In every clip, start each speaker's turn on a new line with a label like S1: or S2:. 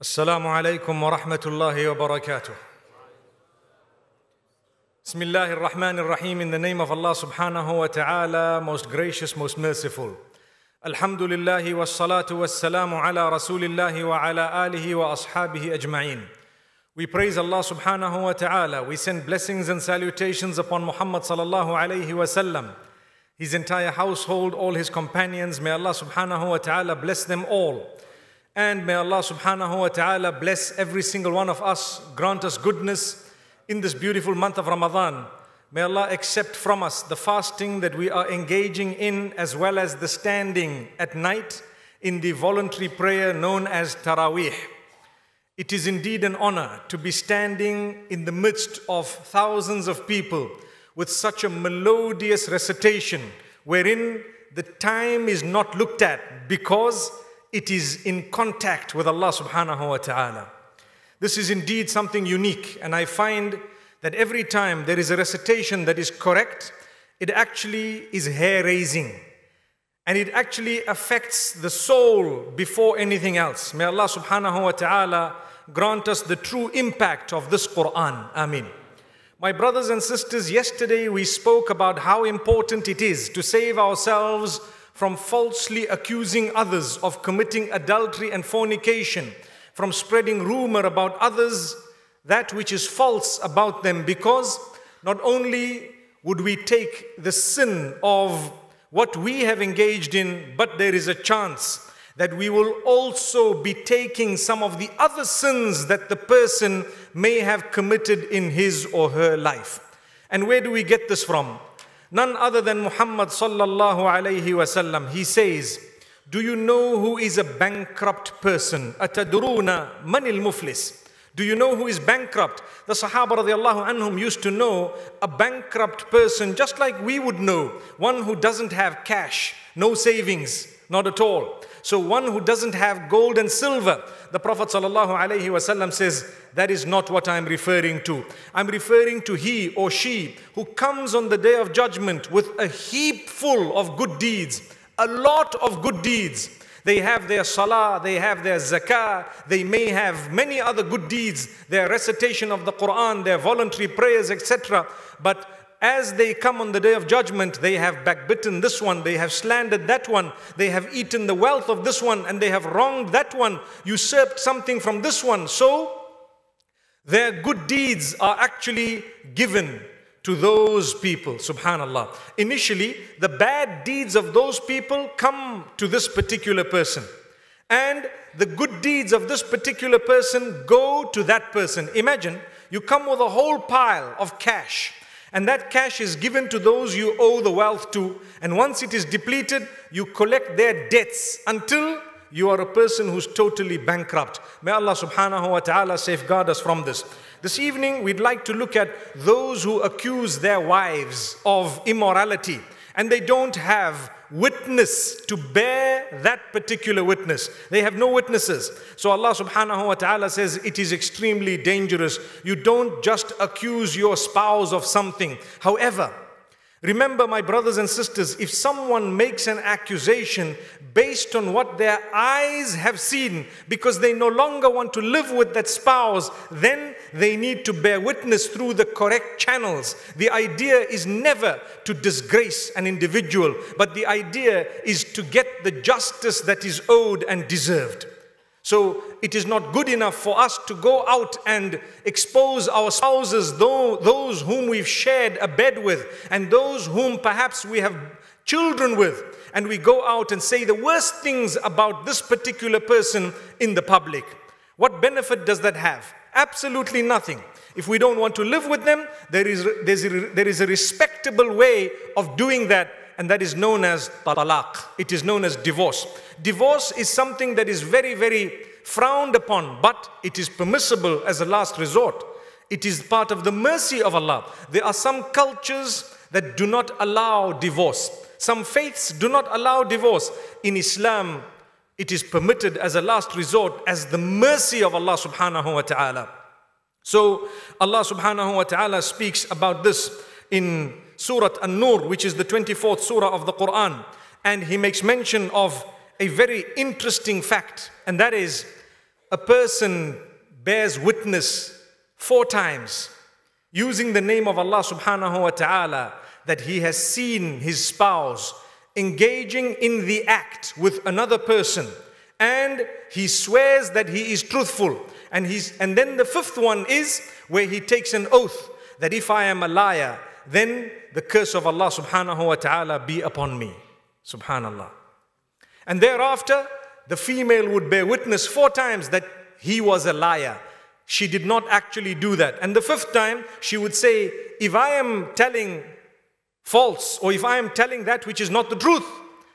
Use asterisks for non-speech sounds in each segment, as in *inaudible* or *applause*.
S1: السلام عليكم ورحمة الله وبركاته. بسم الله الرحمن الرحيم in the name of Allah subhanahu wa ta'ala, most gracious, most merciful. الحمد wa salatu wa salamu ala rasulillahi wa ala alihi wa ashabihi We praise Allah subhanahu wa ta'ala. We send blessings and salutations upon Muhammad sallallahu alayhi wa sallam. His entire household, all his companions, may Allah subhanahu wa ta'ala bless them all. And may Allah subhanahu wa ta'ala bless every single one of us, grant us goodness in this beautiful month of Ramadan. May Allah accept from us the fasting that we are engaging in, as well as the standing at night in the voluntary prayer known as Taraweeh. It is indeed an honor to be standing in the midst of thousands of people with such a melodious recitation, wherein the time is not looked at because it is in contact with Allah subhanahu wa ta'ala. This is indeed something unique, and I find that every time there is a recitation that is correct, it actually is hair raising. And it actually affects the soul before anything else. May Allah subhanahu wa ta'ala grant us the true impact of this Quran. Amin. My brothers and sisters, yesterday we spoke about how important it is to save ourselves from falsely accusing others of committing adultery and fornication, from spreading rumor about others, that which is false about them, because not only would we take the sin of what we have engaged in, but there is a chance that we will also be taking some of the other sins that the person may have committed in his or her life. And where do we get this from? none other than Muhammad sallallahu alayhi wasallam. He says, Do you know who is a bankrupt person? Atadruna manil muflis. Do you know who is bankrupt? The Sahaba radiallahu anhum used to know a bankrupt person just like we would know, one who doesn't have cash, no savings, not at all. So one who doesn't have gold and silver, the Prophet ﷺ says, that is not what I'm referring to. I'm referring to he or she who comes on the day of judgment with a heap full of good deeds, a lot of good deeds. They have their salah, they have their zakah, they may have many other good deeds, their recitation of the Quran, their voluntary prayers, etc. But as they come on the day of judgment, they have backbitten this one, they have slandered that one, they have eaten the wealth of this one, and they have wronged that one, usurped something from this one. So their good deeds are actually given to those people, subhanAllah. Initially, the bad deeds of those people come to this particular person. And the good deeds of this particular person go to that person. Imagine you come with a whole pile of cash and that cash is given to those you owe the wealth to. And once it is depleted, you collect their debts until you are a person who's totally bankrupt. May Allah subhanahu wa ta'ala safeguard us from this. This evening, we'd like to look at those who accuse their wives of immorality and they don't have witness, to bear that particular witness. They have no witnesses. So Allah subhanahu wa ta'ala says it is extremely dangerous. You don't just accuse your spouse of something. However, Remember, my brothers and sisters, if someone makes an accusation based on what their eyes have seen because they no longer want to live with that spouse, then they need to bear witness through the correct channels. The idea is never to disgrace an individual, but the idea is to get the justice that is owed and deserved. So it is not good enough for us to go out and expose our spouses, those whom we've shared a bed with, and those whom perhaps we have children with, and we go out and say the worst things about this particular person in the public. What benefit does that have? Absolutely nothing. If we don't want to live with them, there is, a, there is a respectable way of doing that and that is known as talaq. It is known as divorce. Divorce is something that is very, very frowned upon, but it is permissible as a last resort. It is part of the mercy of Allah. There are some cultures that do not allow divorce. Some faiths do not allow divorce. In Islam, it is permitted as a last resort as the mercy of Allah subhanahu wa ta'ala. So Allah subhanahu wa ta'ala speaks about this in Surah An-Nur, which is the 24th surah of the Quran. And he makes mention of a very interesting fact, and that is a person bears witness four times using the name of Allah subhanahu wa ta'ala that he has seen his spouse engaging in the act with another person and he swears that he is truthful and he's and then the fifth one is where he takes an oath that if I am a liar then the curse of Allah subhanahu wa ta'ala be upon me subhanallah and thereafter the female would bear witness four times that he was a liar. She did not actually do that. And the fifth time, she would say, If I am telling false, or if I am telling that which is not the truth,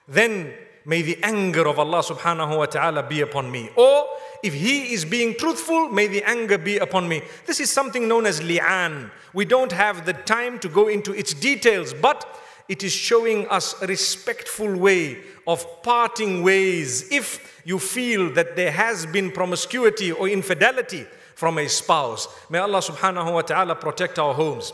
S1: then may the anger of Allah subhanahu wa ta'ala be upon me. Or if he is being truthful, may the anger be upon me. This is something known as li'an. We don't have the time to go into its details, but it is showing us a respectful way of parting ways if you feel that there has been promiscuity or infidelity from a spouse. May Allah subhanahu wa ta'ala protect our homes.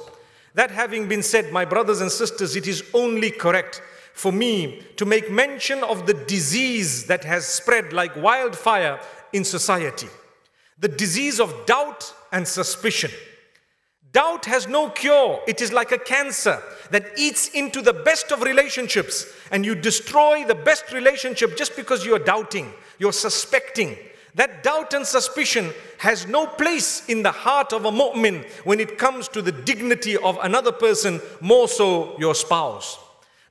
S1: That having been said, my brothers and sisters, it is only correct for me to make mention of the disease that has spread like wildfire in society. The disease of doubt and suspicion. Doubt has no cure. It is like a cancer that eats into the best of relationships, and you destroy the best relationship just because you're doubting, you're suspecting. That doubt and suspicion has no place in the heart of a mu'min when it comes to the dignity of another person, more so your spouse.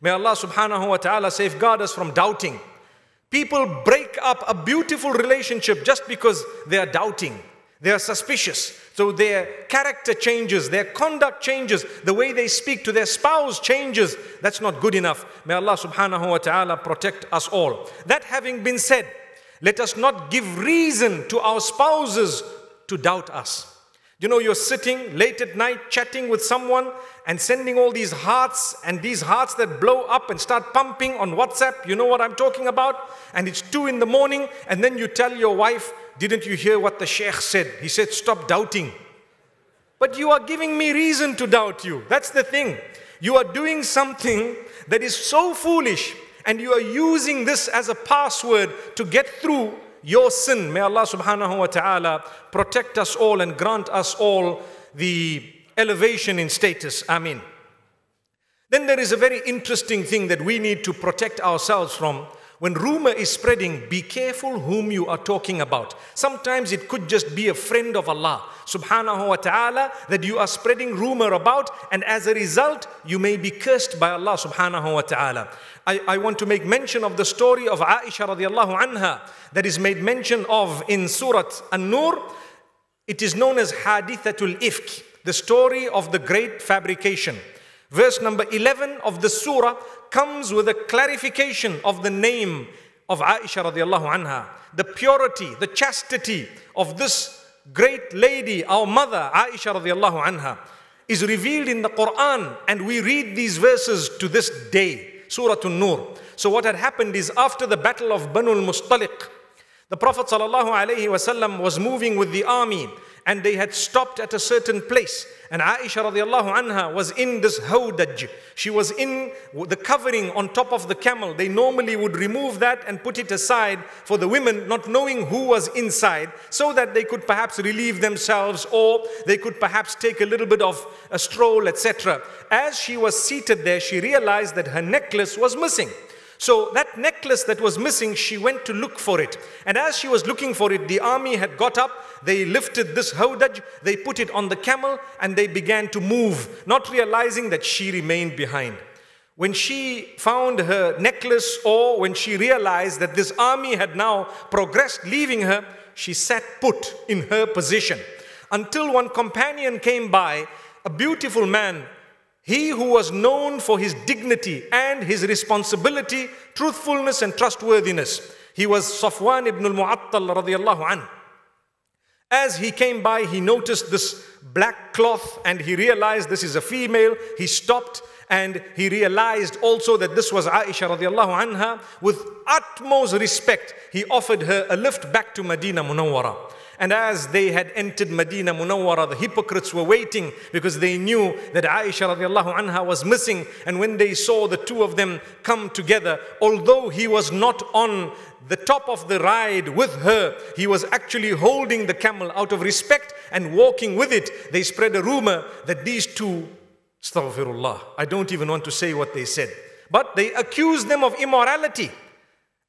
S1: May Allah subhanahu wa ta'ala safeguard us from doubting. People break up a beautiful relationship just because they are doubting. They are suspicious. So their character changes, their conduct changes, the way they speak to their spouse changes. That's not good enough. May Allah subhanahu wa ta'ala protect us all. That having been said, let us not give reason to our spouses to doubt us. You know, you're sitting late at night chatting with someone and sending all these hearts and these hearts that blow up and start pumping on WhatsApp. You know what I'm talking about? And it's two in the morning, and then you tell your wife, didn't you hear what the Sheikh said? He said, Stop doubting. But you are giving me reason to doubt you. That's the thing. You are doing something that is so foolish, and you are using this as a password to get through your sin. May Allah subhanahu wa ta'ala protect us all and grant us all the elevation in status. Amin. Then there is a very interesting thing that we need to protect ourselves from, when rumor is spreading, be careful whom you are talking about. Sometimes it could just be a friend of Allah subhanahu wa ta'ala that you are spreading rumor about, and as a result, you may be cursed by Allah subhanahu wa ta'ala. I, I want to make mention of the story of Aisha radiallahu anha that is made mention of in Surat An-Nur. It is known as Hadithatul Ifk, the story of the great fabrication verse number 11 of the surah comes with a clarification of the name of Aisha radiallahu anha, the purity, the chastity of this great lady, our mother Aisha radiallahu anha, is revealed in the Quran, and we read these verses to this day. Surah An-Nur. So what had happened is after the battle of Banu al-Mustaliq, the Prophet ﷺ was moving with the army and they had stopped at a certain place. And Aisha radiallahu anha was in this hawdaj. She was in the covering on top of the camel. They normally would remove that and put it aside for the women, not knowing who was inside, so that they could perhaps relieve themselves or they could perhaps take a little bit of a stroll, etc. As she was seated there, she realized that her necklace was missing. So that necklace that was missing, she went to look for it. And as she was looking for it, the army had got up, they lifted this hodaj, they put it on the camel, and they began to move, not realizing that she remained behind. When she found her necklace, or when she realized that this army had now progressed, leaving her, she sat put in her position. Until one companion came by, a beautiful man he who was known for his dignity and his responsibility, truthfulness and trustworthiness. He was Safwan ibn al-Mu'attal radiallahu an. As he came by, he noticed this black cloth and he realized this is a female. He stopped and he realized also that this was Aisha radiallahu anha. With utmost respect, he offered her a lift back to Medina Munawwara. And as they had entered Medina Munawwara, the hypocrites were waiting because they knew that Aisha radiallahu anha was missing. And when they saw the two of them come together, although he was not on the top of the ride with her, he was actually holding the camel out of respect and walking with it. They spread a rumor that these two, astaghfirullah, I don't even want to say what they said, but they accused them of immorality.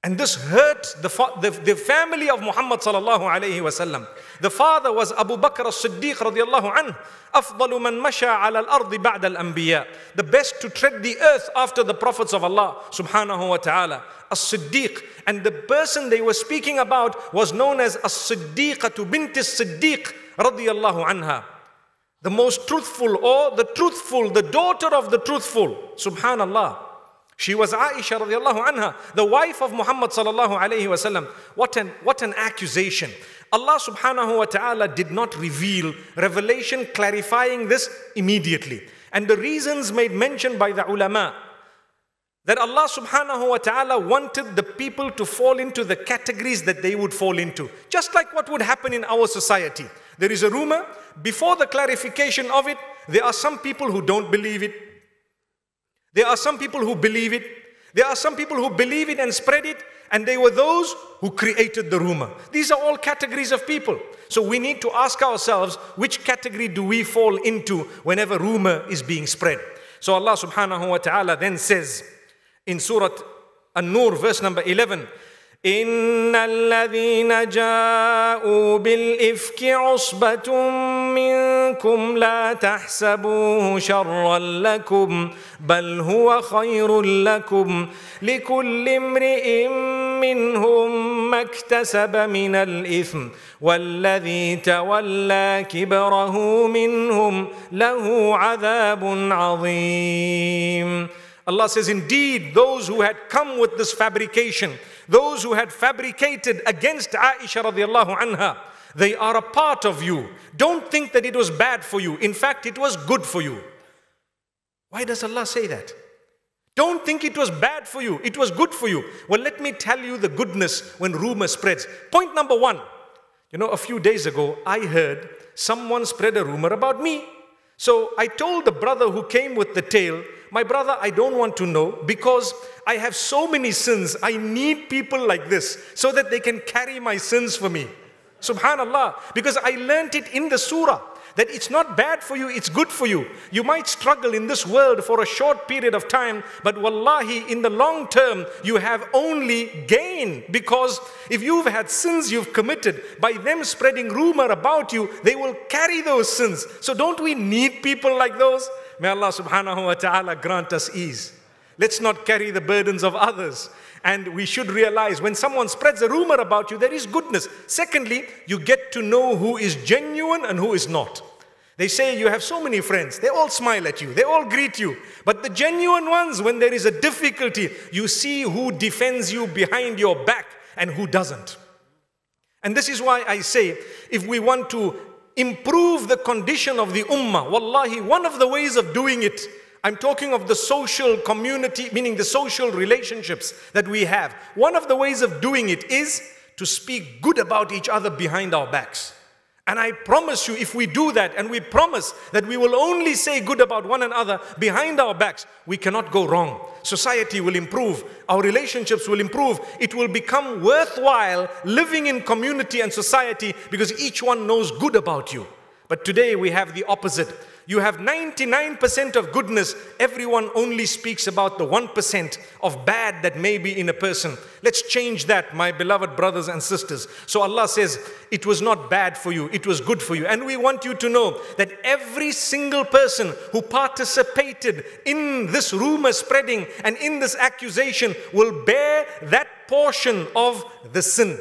S1: And this hurt the, the, the family of Muhammad sallallahu alayhi wasallam. The father was Abu Bakr as-Siddiq radiallahu anhu. أفضل من مشى على الأرض بعد الأنبياء. The best to tread the earth after the prophets of Allah subhanahu wa ta'ala. As-Siddiq. And the person they were speaking about was known as As-Siddiqatu bint as-Siddiq radiallahu The most truthful or the truthful, the daughter of the truthful. Subhanallah. She was Aisha radiallahu anha, the wife of Muhammad sallallahu alayhi wasallam. What an, what an accusation. Allah subhanahu wa ta'ala did not reveal revelation clarifying this immediately. And the reasons made mention by the ulama that Allah subhanahu wa ta'ala wanted the people to fall into the categories that they would fall into. Just like what would happen in our society. There is a rumor, before the clarification of it, there are some people who don't believe it, there are some people who believe it. There are some people who believe it and spread it, and they were those who created the rumor. These are all categories of people. So we need to ask ourselves which category do we fall into whenever rumor is being spread. So Allah subhanahu wa ta'ala then says in Surah An-Nur, verse number 11, إن الذين جاءوا بالإفك عصبة منكم لا تحسبوه شرا لكم بل هو خير لكم لكل امرئ منهم ما اكتسب من الإثم والذي تولى كبره منهم له عذاب عظيم Allah says, indeed, those who had come with this fabrication, those who had fabricated against Aisha radiallahu anha, they are a part of you. Don't think that it was bad for you. In fact, it was good for you. Why does Allah say that? Don't think it was bad for you. It was good for you. Well, let me tell you the goodness when rumor spreads. Point number one. You know, a few days ago, I heard someone spread a rumor about me. So I told the brother who came with the tale my brother, I don't want to know because I have so many sins. I need people like this so that they can carry my sins for me. Subhanallah. Because I learnt it in the surah that it's not bad for you, it's good for you. You might struggle in this world for a short period of time, but wallahi, in the long term, you have only gain because if you've had sins you've committed, by them spreading rumor about you, they will carry those sins. So don't we need people like those? May Allah subhanahu wa ta'ala grant us ease. Let's not carry the burdens of others. And we should realize when someone spreads a rumor about you, there is goodness. Secondly, you get to know who is genuine and who is not. They say you have so many friends. They all smile at you. They all greet you. But the genuine ones, when there is a difficulty, you see who defends you behind your back and who doesn't. And this is why I say if we want to improve the condition of the ummah. Wallahi, one of the ways of doing it, I'm talking of the social community, meaning the social relationships that we have. One of the ways of doing it is to speak good about each other behind our backs. And I promise you, if we do that and we promise that we will only say good about one another behind our backs, we cannot go wrong. Society will improve, our relationships will improve. It will become worthwhile living in community and society because each one knows good about you. But today we have the opposite. You have 99% of goodness. Everyone only speaks about the 1% of bad that may be in a person. Let's change that, my beloved brothers and sisters. So Allah says, It was not bad for you, it was good for you. And we want you to know that every single person who participated in this rumor spreading and in this accusation will bear that portion of the sin.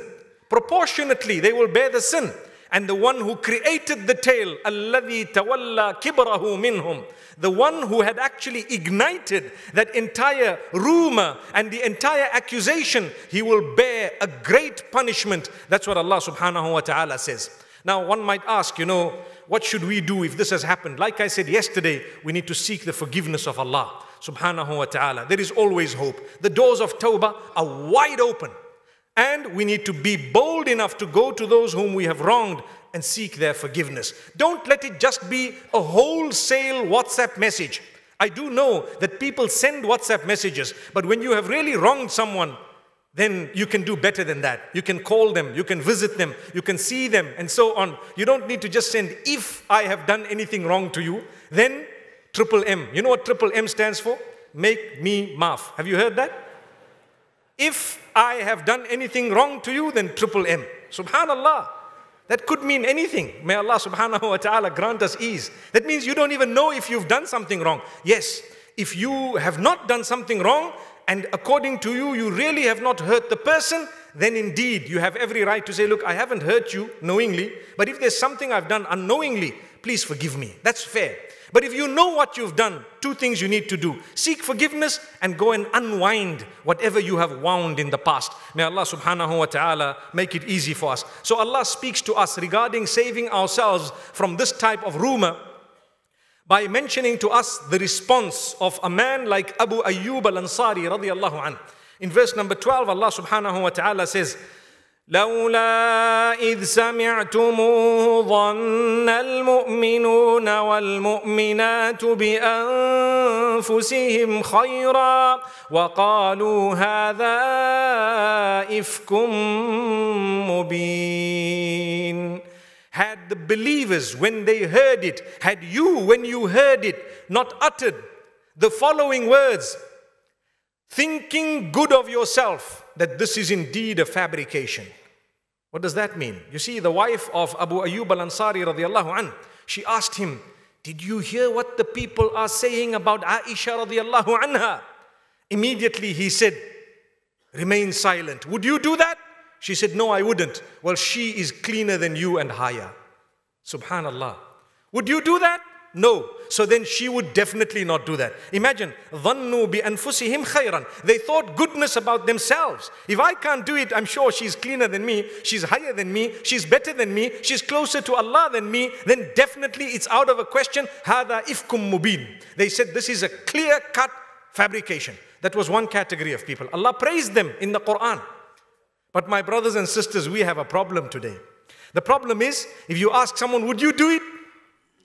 S1: Proportionately, they will bear the sin and the one who created the tale, الَّذِي تَوَلَّى kibrahu minhum, The one who had actually ignited that entire rumor and the entire accusation, he will bear a great punishment. That's what Allah subhanahu wa ta'ala says. Now one might ask, you know, what should we do if this has happened? Like I said yesterday, we need to seek the forgiveness of Allah subhanahu wa ta'ala. There is always hope. The doors of tawbah are wide open. And we need to be bold enough to go to those whom we have wronged and seek their forgiveness. Don't let it just be a wholesale WhatsApp message. I do know that people send WhatsApp messages, but when you have really wronged someone, then you can do better than that. You can call them, you can visit them, you can see them, and so on. You don't need to just send, if I have done anything wrong to you, then triple M. You know what triple M stands for? Make me maaf. Have you heard that? If I have done anything wrong to you, then triple M. Subhanallah. That could mean anything. May Allah subhanahu wa ta'ala grant us ease. That means you don't even know if you've done something wrong. Yes, if you have not done something wrong, and according to you, you really have not hurt the person, then indeed you have every right to say, Look, I haven't hurt you knowingly, but if there's something I've done unknowingly, please forgive me. That's fair. But if you know what you've done, two things you need to do seek forgiveness and go and unwind whatever you have wound in the past. May Allah subhanahu wa ta'ala make it easy for us. So Allah speaks to us regarding saving ourselves from this type of rumor by mentioning to us the response of a man like Abu Ayyub al Ansari radiallahu anhu. In verse number 12, Allah subhanahu wa ta'ala says, لولا إذ سمعتموه ظن المؤمنون والمؤمنات بأنفسهم خيرا وقالوا هذا إفك مبين Had the believers when they heard it, had you when you heard it not uttered the following words, thinking good of yourself, that this is indeed a fabrication. What does that mean? You see, the wife of Abu Ayyub al Ansari, radiallahu anha. she asked him, Did you hear what the people are saying about Aisha, radiallahu anha? Immediately he said, Remain silent. Would you do that? She said, No, I wouldn't. Well, she is cleaner than you and higher. Subhanallah. Would you do that? No. So then she would definitely not do that. Imagine, ظَنُّوا بِأَنفُسِهِمْ خَيْرًا They thought goodness about themselves. If I can't do it, I'm sure she's cleaner than me, she's higher than me, she's better than me, she's closer to Allah than me, then definitely it's out of a question. هَذَا إِفْكُم مُبِينٌ They said this is a clear-cut fabrication. That was one category of people. Allah praised them in the Quran. But my brothers and sisters, we have a problem today. The problem is, if you ask someone, would you do it?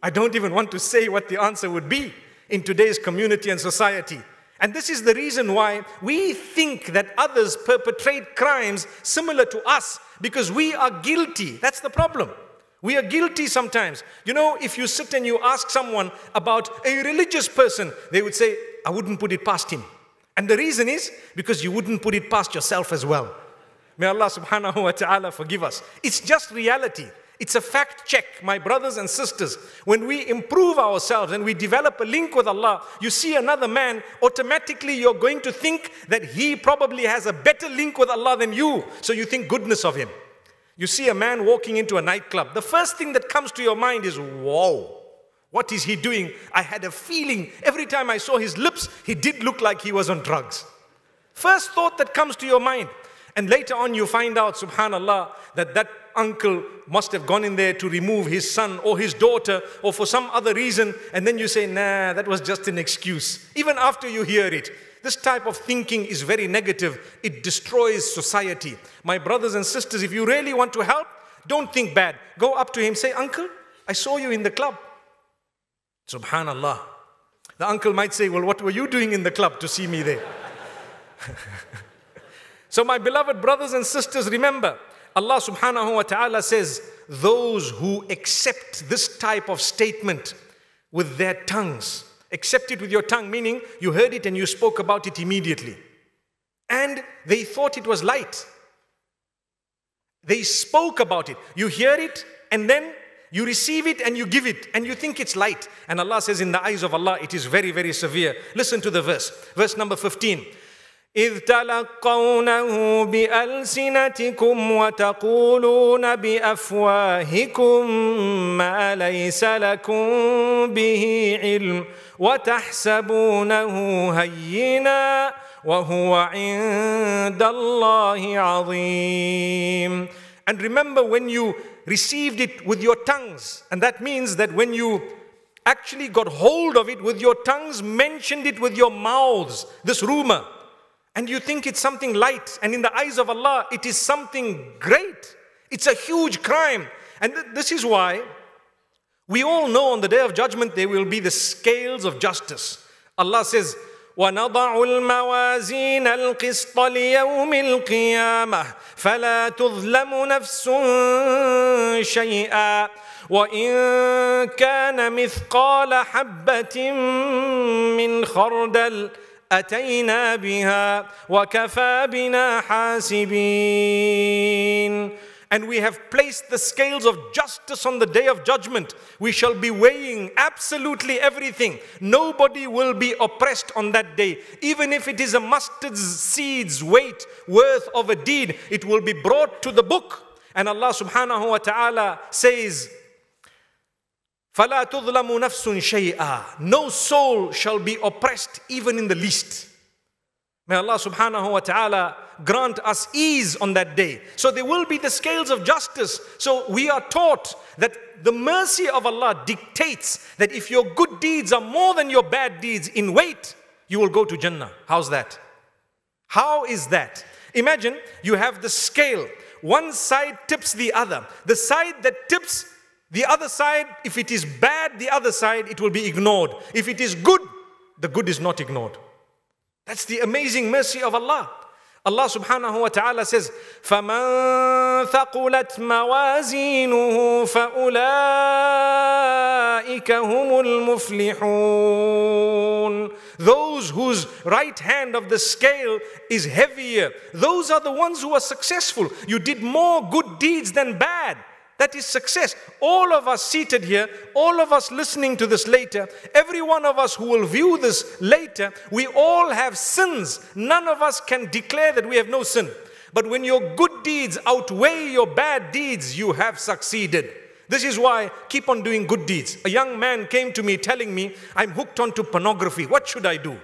S1: I don't even want to say what the answer would be in today's community and society. And this is the reason why we think that others perpetrate crimes similar to us because we are guilty. That's the problem. We are guilty sometimes. You know, if you sit and you ask someone about a religious person, they would say, I wouldn't put it past him. And the reason is because you wouldn't put it past yourself as well. May Allah subhanahu wa ta'ala forgive us. It's just reality. It's a fact check, my brothers and sisters. When we improve ourselves and we develop a link with Allah, you see another man, automatically you're going to think that he probably has a better link with Allah than you. So you think goodness of him. You see a man walking into a nightclub. The first thing that comes to your mind is, wow, what is he doing? I had a feeling every time I saw his lips, he did look like he was on drugs. First thought that comes to your mind. And later on, you find out, subhanAllah, that that uncle must have gone in there to remove his son or his daughter or for some other reason, and then you say, nah, that was just an excuse, even after you hear it. This type of thinking is very negative. It destroys society. My brothers and sisters, if you really want to help, don't think bad. Go up to him, say, Uncle, I saw you in the club. Subhanallah. The uncle might say, Well, what were you doing in the club to see me there? *laughs* so, my beloved brothers and sisters, remember, Allah subhanahu wa ta'ala says, Those who accept this type of statement with their tongues, accept it with your tongue, meaning you heard it and you spoke about it immediately. And they thought it was light. They spoke about it. You hear it and then you receive it and you give it and you think it's light. And Allah says, In the eyes of Allah, it is very, very severe. Listen to the verse, verse number 15. إذ تلقونه بألسنتكم وتقولون بأفواهكم ما ليس لكم به علم وتحسبونه هينا وهو عند الله عظيم And remember when you received it with your tongues and that means that when you actually got hold of it with your tongues mentioned it with your mouths this rumor and you think it's something light, and in the eyes of Allah, it is something great. It's a huge crime. And th this is why we all know on the day of judgment there will be the scales of justice. Allah says, ونضع الموازين القسط ليوم القيامة فلا تظلم نفس شيئا وإن كان مثقال حبة من خردل أتينا بها وكفى بنا حاسبين and we have placed the scales of justice on the day of judgment. We shall be weighing absolutely everything. Nobody will be oppressed on that day. Even if it is a mustard seed's weight worth of a deed, it will be brought to the book. And Allah subhanahu wa ta'ala says, فَلَا تُظْلَمُ نَفْسٌ شَيْئًا No soul shall be oppressed even in the least. May Allah subhanahu wa ta'ala grant us ease on that day. So there will be the scales of justice. So we are taught that the mercy of Allah dictates that if your good deeds are more than your bad deeds in weight, you will go to Jannah. How's that? How is that? Imagine you have the scale. One side tips the other. The side that tips the other side, if it is bad, the other side, it will be ignored. If it is good, the good is not ignored. That's the amazing mercy of Allah. Allah subhanahu wa ta'ala says, فَمَن ثَقُلَتْ مَوَازِينُهُ فَأُولَٰئِكَ هُمُ الْمُفْلِحُونَ Those whose right hand of the scale is heavier, those are the ones who are successful. You did more good deeds than bad. That is success. All of us seated here, all of us listening to this later, every one of us who will view this later, we all have sins. None of us can declare that we have no sin. But when your good deeds outweigh your bad deeds, you have succeeded. This is why keep on doing good deeds. A young man came to me telling me, I'm hooked onto pornography. What should I do?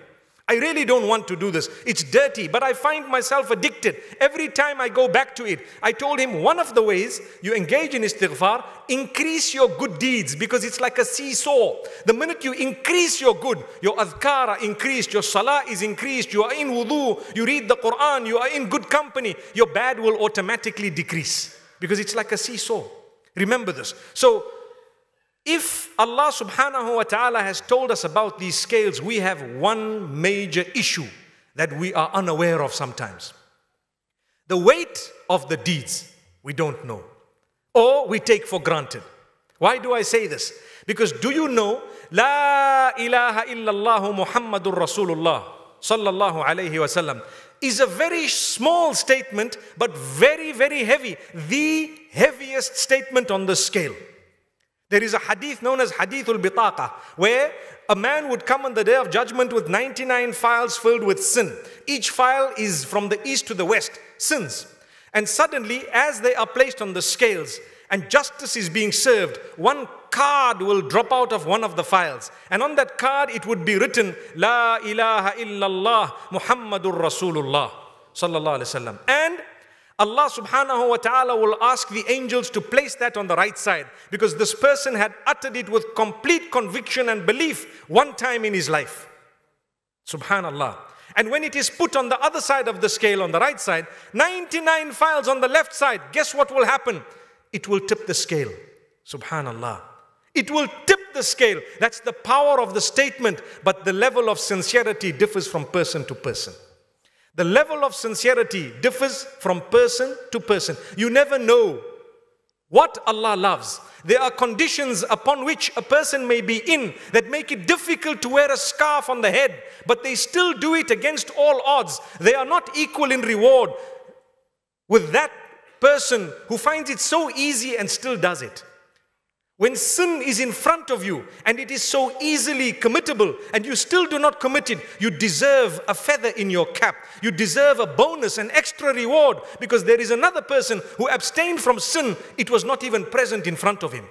S1: I really don't want to do this. It's dirty, but I find myself addicted. Every time I go back to it, I told him one of the ways you engage in istighfar, increase your good deeds because it's like a seesaw. The minute you increase your good, your adhkar increased, your salah is increased, you are in wudu, you read the Quran, you are in good company, your bad will automatically decrease because it's like a seesaw. Remember this. So if Allah subhanahu wa ta'ala has told us about these scales, we have one major issue that we are unaware of sometimes. The weight of the deeds, we don't know, or we take for granted. Why do I say this? Because do you know, La ilaha illallah Muhammadur Rasulullah sallallahu alayhi wasallam is a very small statement, but very, very heavy. The heaviest statement on the scale. There is a hadith known as hadith al Bitaqa, where a man would come on the day of judgment with 99 files filled with sin. Each file is from the east to the west, sins. And suddenly, as they are placed on the scales and justice is being served, one card will drop out of one of the files. And on that card, it would be written, La ilaha illallah Muhammadur Rasulullah sallallahu alaihi wasallam. And Allah subhanahu wa ta'ala will ask the angels to place that on the right side because this person had uttered it with complete conviction and belief one time in his life. Subhanallah. And when it is put on the other side of the scale, on the right side, 99 files on the left side, guess what will happen? It will tip the scale. Subhanallah. It will tip the scale. That's the power of the statement, but the level of sincerity differs from person to person. The level of sincerity differs from person to person. You never know what Allah loves. There are conditions upon which a person may be in that make it difficult to wear a scarf on the head, but they still do it against all odds. They are not equal in reward with that person who finds it so easy and still does it. When sin is in front of you and it is so easily committable and you still do not commit it, you deserve a feather in your cap. You deserve a bonus, an extra reward because there is another person who abstained from sin. It was not even present in front of him.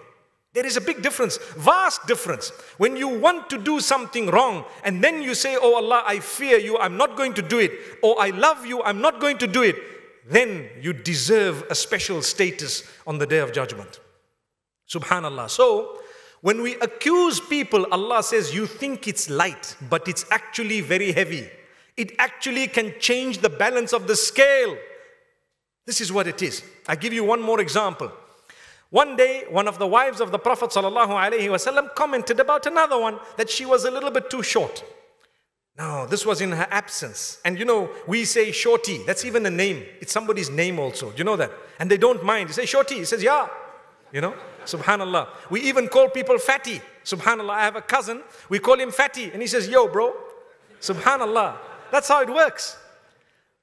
S1: There is a big difference, vast difference. When you want to do something wrong and then you say, Oh Allah, I fear you, I'm not going to do it. Or oh, I love you, I'm not going to do it. Then you deserve a special status on the day of judgment. Subhanallah. So, when we accuse people, Allah says, You think it's light, but it's actually very heavy. It actually can change the balance of the scale. This is what it is. I give you one more example. One day, one of the wives of the Prophet ﷺ commented about another one that she was a little bit too short. Now, this was in her absence. And you know, we say shorty, that's even a name. It's somebody's name also. Do you know that? And they don't mind. You say shorty, he says, yeah. You know? Subhanallah. We even call people fatty. Subhanallah. I have a cousin. We call him fatty. And he says, yo, bro. Subhanallah. That's how it works.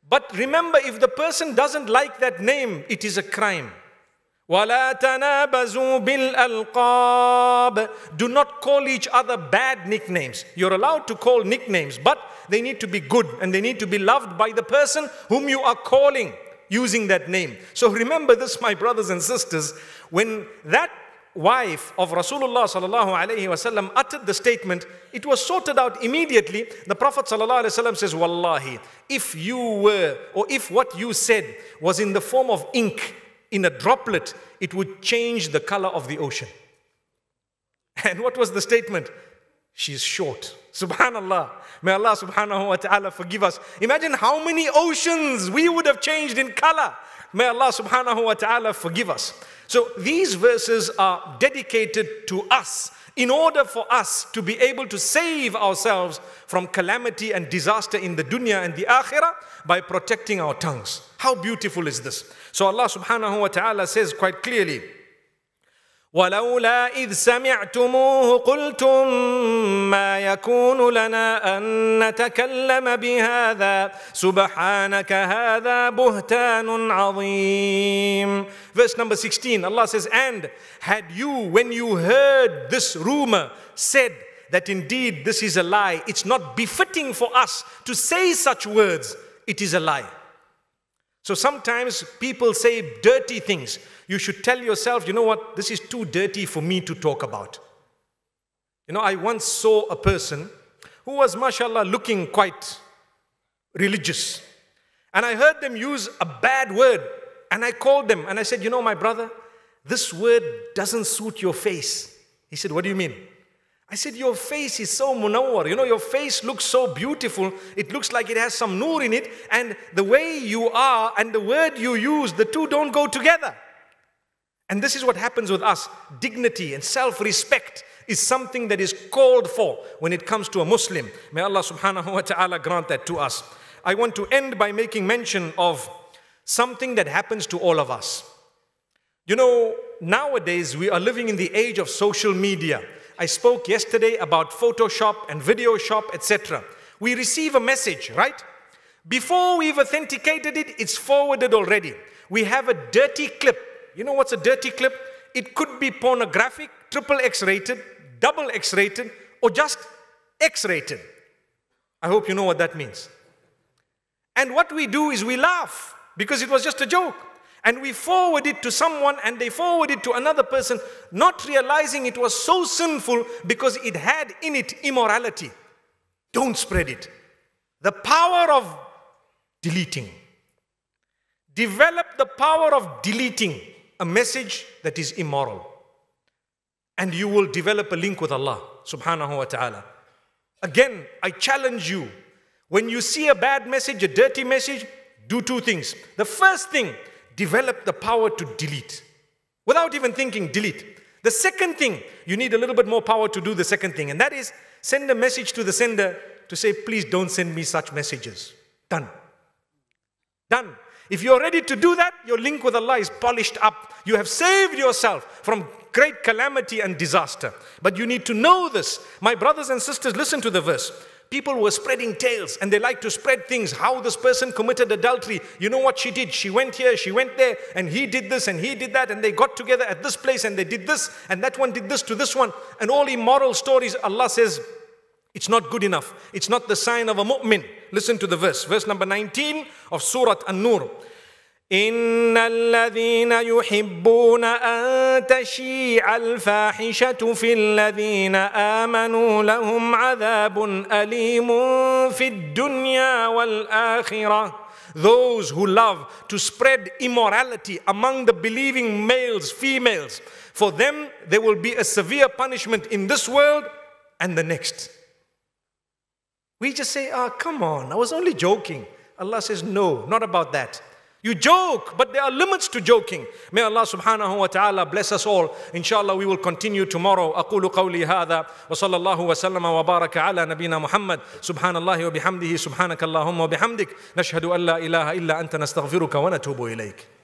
S1: But remember, if the person doesn't like that name, it is a crime. وَلَا تَنَابَزُوا بِالْأَلْقَابِ Do not call each other bad nicknames. You're allowed to call nicknames, but they need to be good and they need to be loved by the person whom you are calling using that name. So remember this, my brothers and sisters, when that wife of Rasulullah sallallahu alaihi wasallam uttered the statement, it was sorted out immediately. The Prophet sallallahu alaihi wasallam says, "Wallahi, if you were, or if what you said was in the form of ink in a droplet, it would change the color of the ocean." *laughs* And what was the statement? She is short. *laughs* Subhanallah. May Allah subhanahu wa ta'ala forgive us. Imagine how many oceans we would have changed in color. May Allah subhanahu wa ta'ala forgive us. So these verses are dedicated to us in order for us to be able to save ourselves from calamity and disaster in the dunya and the akhirah by protecting our tongues. How beautiful is this? So Allah subhanahu wa ta'ala says quite clearly, ولولا إذ سمعتموه قلتم ما يكون لنا أن نتكلم بهذا سبحانك هذا بهتان عظيم Verse number 16 Allah says And had you when you heard this rumor said that indeed this is a lie It's not befitting for us to say such words It is a lie So sometimes people say dirty things You should tell yourself, you know what, this is too dirty for me to talk about. You know, I once saw a person who was, mashallah, looking quite religious. And I heard them use a bad word. And I called them and I said, You know, my brother, this word doesn't suit your face. He said, What do you mean? I said, Your face is so munawwar. You know, your face looks so beautiful. It looks like it has some noor in it. And the way you are and the word you use, the two don't go together. And this is what happens with us dignity and self respect is something that is called for when it comes to a Muslim. May Allah subhanahu wa ta'ala grant that to us. I want to end by making mention of something that happens to all of us. You know, nowadays we are living in the age of social media. I spoke yesterday about Photoshop and Video Shop, etc. We receive a message, right? Before we've authenticated it, it's forwarded already. We have a dirty clip you know what's a dirty clip? It could be pornographic, triple X rated, double X rated, or just X rated. I hope you know what that means. And what we do is we laugh because it was just a joke. And we forward it to someone and they forward it to another person, not realizing it was so sinful because it had in it immorality. Don't spread it. The power of deleting. Develop the power of deleting a message that is immoral. And you will develop a link with Allah subhanahu wa ta'ala. Again, I challenge you when you see a bad message, a dirty message, do two things. The first thing, develop the power to delete. Without even thinking, delete. The second thing, you need a little bit more power to do the second thing, and that is send a message to the sender to say, please don't send me such messages. Done. Done. If you're ready to do that, your link with Allah is polished up. You have saved yourself from great calamity and disaster. But you need to know this. My brothers and sisters, listen to the verse. People were spreading tales and they like to spread things. How this person committed adultery. You know what she did? She went here, she went there, and he did this and he did that, and they got together at this place and they did this, and that one did this to this one, and all immoral stories. Allah says, it's not good enough. It's not the sign of a mu'min. Listen to the verse, verse number 19 of Surah An-Nur. إن الذين يحبون أن تشيع الفاحشة في الذين آمنوا لهم عذاب أليم في الدنيا والآخرة Those who love to spread immorality among the believing males, females, for them there will be a severe punishment in this world and the next. We just say, ah, oh, come on, I was only joking. Allah says, no, not about that. You joke, but there are limits to joking. May Allah subhanahu wa ta'ala bless us all. Inshallah, we will continue tomorrow. أقول قولي هذا وصلى الله وسلم وبارك على نبينا محمد سبحان الله وبحمده سبحانك اللهم وبحمدك نشهد أن لا إله إلا أنت